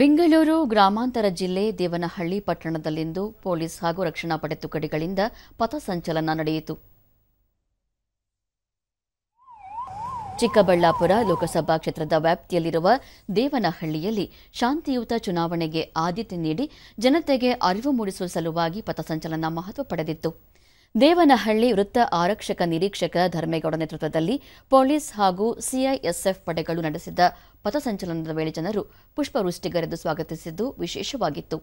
ಬೆಂಗಳೂರು ಗ್ರಾಮಾಂತರ ಜಿಲ್ಲೆ ದೇವನಹಳ್ಳಿ ಪಟ್ಟಣದಲ್ಲಿಂದು ಪೊಲೀಸ್ ಹಾಗೂ ರಕ್ಷಣಾ ಪಡೆ ತುಕಡಿಗಳಿಂದ ಪಥಸಂಚಲನ ನಡೆಯಿತು ಚಿಕ್ಕಬಳ್ಳಾಪುರ ಲೋಕಸಭಾ ಕ್ಷೇತ್ರದ ವ್ಯಾಪ್ತಿಯಲ್ಲಿರುವ ದೇವನಹಳ್ಳಿಯಲ್ಲಿ ಶಾಂತಿಯುತ ಚುನಾವಣೆಗೆ ಆದ್ಯತೆ ನೀಡಿ ಜನತೆಗೆ ಅರಿವು ಮೂಡಿಸುವ ಸಲುವಾಗಿ ಪಥಸಂಚಲನ ಮಹತ್ವ ಪಡೆದಿತ್ತು ದೇವನಹಳ್ಳಿ ವೃತ್ತ ಆರಕ್ಷಕ ನಿರೀಕ್ಷಕ ಧರ್ಮೇಗೌಡ ನೇತೃತ್ವದಲ್ಲಿ ಪೊಲೀಸ್ ಹಾಗೂ ಸಿಐಎಸ್ಎಫ್ ಪಡೆಗಳು ನಡೆಸಿದ ಪಥಸಂಚಲನದ ವೇಳೆ ಜನರು ಪುಷ್ಪವೃಷ್ಟಿಗರೆದು ಸ್ವಾಗತಿಸಿದ್ದು ವಿಶೇಷವಾಗಿತ್ತು